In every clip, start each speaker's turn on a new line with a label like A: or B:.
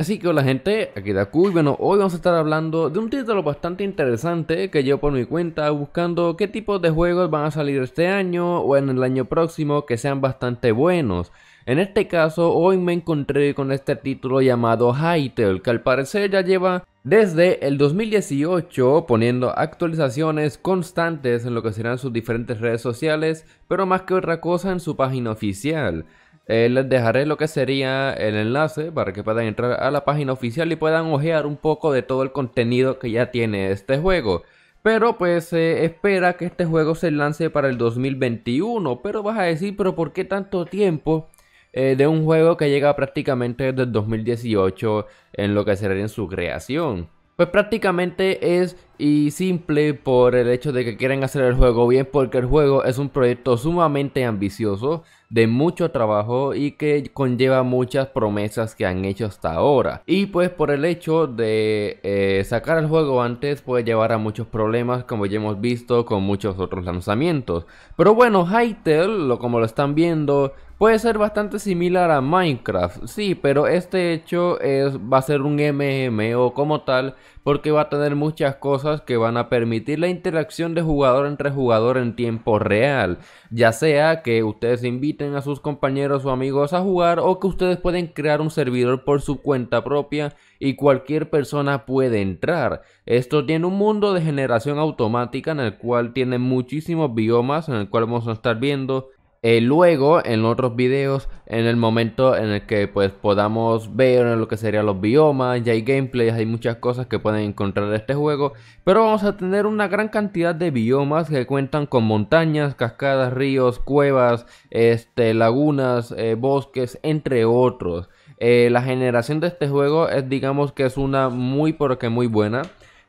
A: Así que hola gente, aquí Daku y bueno, hoy vamos a estar hablando de un título bastante interesante que yo por mi cuenta buscando qué tipo de juegos van a salir este año o en el año próximo que sean bastante buenos. En este caso, hoy me encontré con este título llamado Hytale, que al parecer ya lleva desde el 2018 poniendo actualizaciones constantes en lo que serán sus diferentes redes sociales, pero más que otra cosa en su página oficial. Eh, les dejaré lo que sería el enlace para que puedan entrar a la página oficial y puedan ojear un poco de todo el contenido que ya tiene este juego. Pero pues se espera que este juego se lance para el 2021. Pero vas a decir, pero ¿por qué tanto tiempo eh, de un juego que llega prácticamente desde el 2018 en lo que sería en su creación? Pues prácticamente es y simple por el hecho de que quieren hacer el juego bien porque el juego es un proyecto sumamente ambicioso, de mucho trabajo y que conlleva muchas promesas que han hecho hasta ahora. Y pues por el hecho de eh, sacar el juego antes puede llevar a muchos problemas como ya hemos visto con muchos otros lanzamientos. Pero bueno, Hytale, lo, como lo están viendo, puede ser bastante similar a Minecraft, sí, pero este hecho es, va a ser un MMO como tal porque va a tener muchas cosas que van a permitir la interacción de jugador entre jugador en tiempo real, ya sea que ustedes inviten a sus compañeros o amigos a jugar o que ustedes pueden crear un servidor por su cuenta propia y cualquier persona puede entrar. Esto tiene un mundo de generación automática en el cual tiene muchísimos biomas en el cual vamos a estar viendo eh, luego, en otros videos, en el momento en el que pues podamos ver lo que serían los biomas, ya hay gameplays, hay muchas cosas que pueden encontrar en este juego. Pero vamos a tener una gran cantidad de biomas que cuentan con montañas, cascadas, ríos, cuevas, este, lagunas, eh, bosques, entre otros. Eh, la generación de este juego es digamos que es una muy porque muy buena.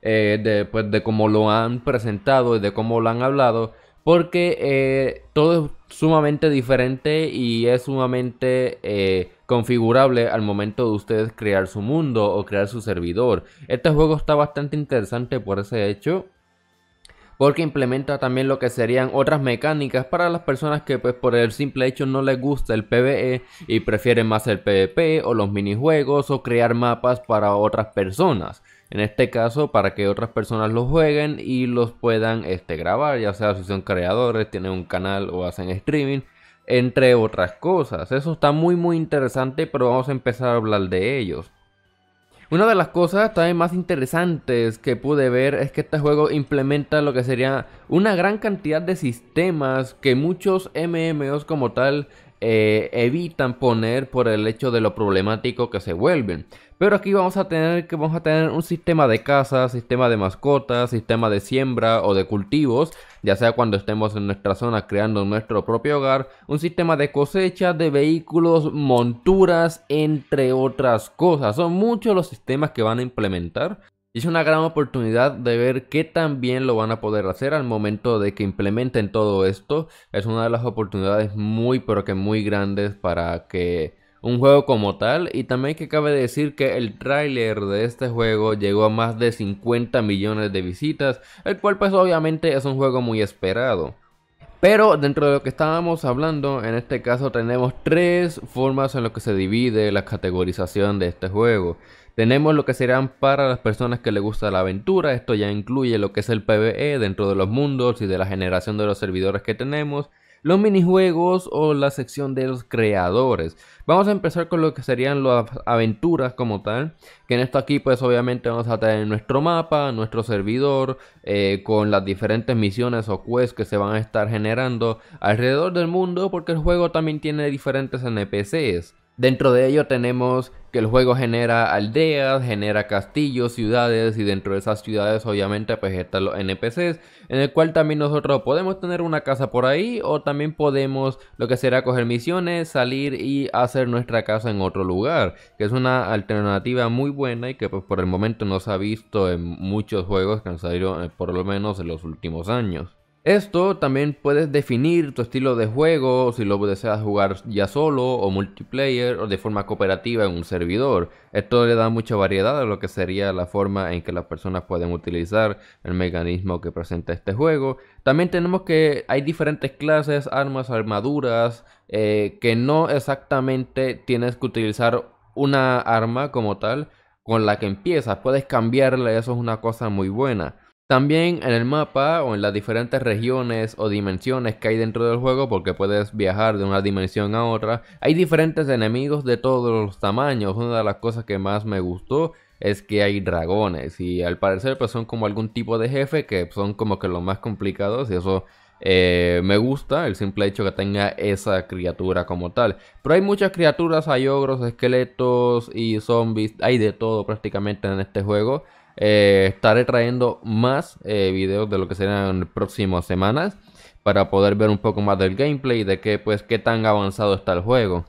A: de, pues, de cómo lo han presentado y de cómo lo han hablado porque eh, todo es sumamente diferente y es sumamente eh, configurable al momento de ustedes crear su mundo o crear su servidor. Este juego está bastante interesante por ese hecho. Porque implementa también lo que serían otras mecánicas para las personas que pues por el simple hecho no les gusta el PvE y prefieren más el PvP o los minijuegos o crear mapas para otras personas en este caso para que otras personas los jueguen y los puedan este, grabar, ya sea si son creadores, tienen un canal o hacen streaming, entre otras cosas. Eso está muy muy interesante, pero vamos a empezar a hablar de ellos. Una de las cosas también más interesantes que pude ver es que este juego implementa lo que sería una gran cantidad de sistemas que muchos MMOs como tal eh, evitan poner por el hecho de lo problemático que se vuelven. Pero aquí vamos a tener que vamos a tener un sistema de casas, sistema de mascotas, sistema de siembra o de cultivos, ya sea cuando estemos en nuestra zona creando nuestro propio hogar, un sistema de cosecha, de vehículos, monturas, entre otras cosas. Son muchos los sistemas que van a implementar es una gran oportunidad de ver qué tan bien lo van a poder hacer al momento de que implementen todo esto. Es una de las oportunidades muy pero que muy grandes para que un juego como tal. Y también que cabe decir que el tráiler de este juego llegó a más de 50 millones de visitas. El cual pues obviamente es un juego muy esperado. Pero dentro de lo que estábamos hablando, en este caso tenemos tres formas en las que se divide la categorización de este juego. Tenemos lo que serán para las personas que les gusta la aventura, esto ya incluye lo que es el PvE dentro de los mundos y de la generación de los servidores que tenemos, los minijuegos o la sección de los creadores. Vamos a empezar con lo que serían las aventuras como tal, que en esto aquí pues obviamente vamos a tener nuestro mapa, nuestro servidor, eh, con las diferentes misiones o quests que se van a estar generando alrededor del mundo, porque el juego también tiene diferentes NPCs. Dentro de ello tenemos que el juego genera aldeas, genera castillos, ciudades y dentro de esas ciudades obviamente pues están los NPCs, en el cual también nosotros podemos tener una casa por ahí o también podemos lo que será coger misiones, salir y hacer nuestra casa en otro lugar, que es una alternativa muy buena y que pues por el momento no se ha visto en muchos juegos que han salido eh, por lo menos en los últimos años. Esto también puedes definir tu estilo de juego, si lo deseas jugar ya solo o multiplayer o de forma cooperativa en un servidor. Esto le da mucha variedad a lo que sería la forma en que las personas pueden utilizar el mecanismo que presenta este juego. También tenemos que hay diferentes clases, armas, armaduras, eh, que no exactamente tienes que utilizar una arma como tal con la que empiezas. Puedes cambiarla eso es una cosa muy buena. También en el mapa o en las diferentes regiones o dimensiones que hay dentro del juego, porque puedes viajar de una dimensión a otra, hay diferentes enemigos de todos los tamaños. Una de las cosas que más me gustó es que hay dragones y al parecer pues son como algún tipo de jefe que son como que los más complicados y eso eh, me gusta el simple hecho que tenga esa criatura como tal. Pero hay muchas criaturas, hay ogros, esqueletos y zombies, hay de todo prácticamente en este juego. Eh, estaré trayendo más eh, videos de lo que serán próximas semanas para poder ver un poco más del gameplay de qué, pues, qué tan avanzado está el juego.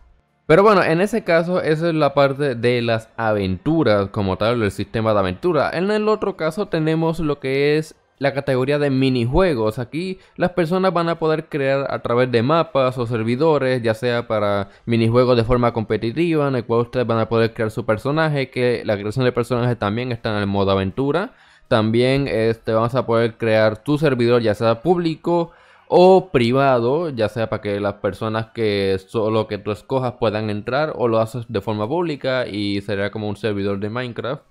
A: Pero bueno, en ese caso, esa es la parte de las aventuras como tal, el sistema de aventura. En el otro caso tenemos lo que es la categoría de minijuegos. Aquí las personas van a poder crear a través de mapas o servidores, ya sea para minijuegos de forma competitiva, en el cual ustedes van a poder crear su personaje, que la creación de personajes también está en el modo aventura. También este, vamos a poder crear tu servidor, ya sea público o privado, ya sea para que las personas que solo que tú escojas puedan entrar o lo haces de forma pública y será como un servidor de Minecraft.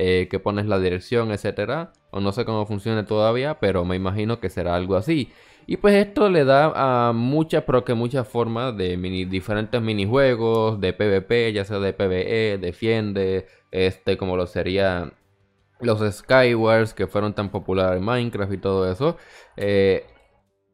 A: Eh, que pones la dirección, etcétera. O no sé cómo funciona todavía, pero me imagino que será algo así. Y pues esto le da a muchas, pero que muchas formas de mini, diferentes minijuegos, de PvP, ya sea de PvE, defiende, este como lo serían los Skywars que fueron tan populares en Minecraft y todo eso. Eh,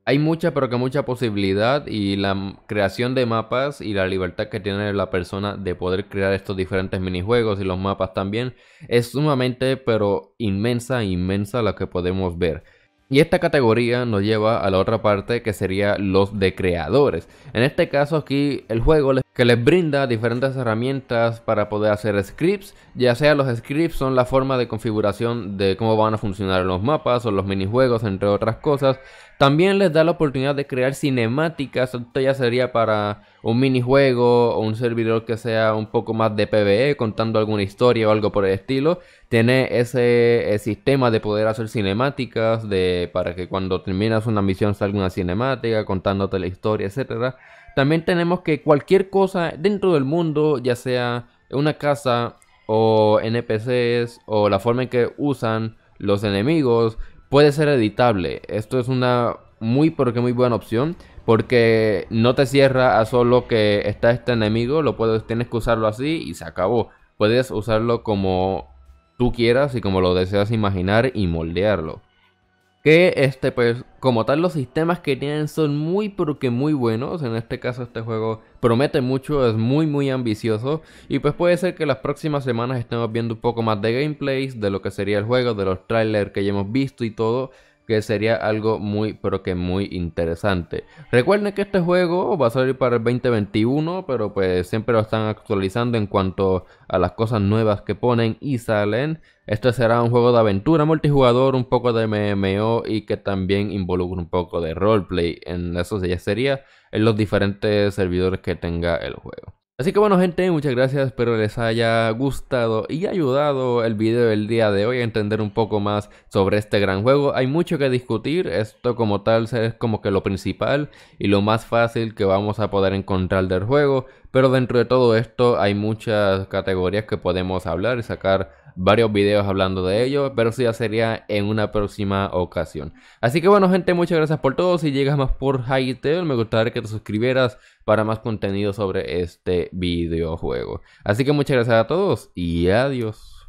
A: hay mucha, pero que mucha posibilidad y la creación de mapas y la libertad que tiene la persona de poder crear estos diferentes minijuegos y los mapas también es sumamente, pero inmensa, inmensa la que podemos ver. Y esta categoría nos lleva a la otra parte que sería los de creadores. En este caso aquí el juego les que les brinda diferentes herramientas para poder hacer scripts, ya sea los scripts son la forma de configuración de cómo van a funcionar los mapas o los minijuegos, entre otras cosas. También les da la oportunidad de crear cinemáticas, esto ya sería para un minijuego o un servidor que sea un poco más de PvE, contando alguna historia o algo por el estilo tener ese eh, sistema de poder hacer cinemáticas, de, para que cuando terminas una misión salga una cinemática contándote la historia, etcétera También tenemos que cualquier cosa dentro del mundo, ya sea una casa o NPCs o la forma en que usan los enemigos, puede ser editable. Esto es una muy, porque muy buena opción porque no te cierra a solo que está este enemigo, lo puedes, tienes que usarlo así y se acabó. Puedes usarlo como tú quieras y como lo deseas imaginar y moldearlo. Que este, pues, como tal, los sistemas que tienen son muy, porque muy buenos. En este caso, este juego promete mucho, es muy, muy ambicioso. Y pues puede ser que las próximas semanas estemos viendo un poco más de gameplays, de lo que sería el juego, de los trailers que ya hemos visto y todo que sería algo muy, pero que muy interesante. Recuerden que este juego va a salir para el 2021, pero pues siempre lo están actualizando en cuanto a las cosas nuevas que ponen y salen. Este será un juego de aventura multijugador, un poco de MMO y que también involucre un poco de roleplay. En eso ya sería en los diferentes servidores que tenga el juego. Así que bueno gente, muchas gracias, espero les haya gustado y ayudado el video del día de hoy a entender un poco más sobre este gran juego. Hay mucho que discutir, esto como tal es como que lo principal y lo más fácil que vamos a poder encontrar del juego, pero dentro de todo esto hay muchas categorías que podemos hablar y sacar varios videos hablando de ello, pero eso ya sería en una próxima ocasión. Así que bueno gente, muchas gracias por todo. Si llegas más por Hytale, me gustaría que te suscribieras para más contenido sobre este videojuego. Así que muchas gracias a todos y adiós.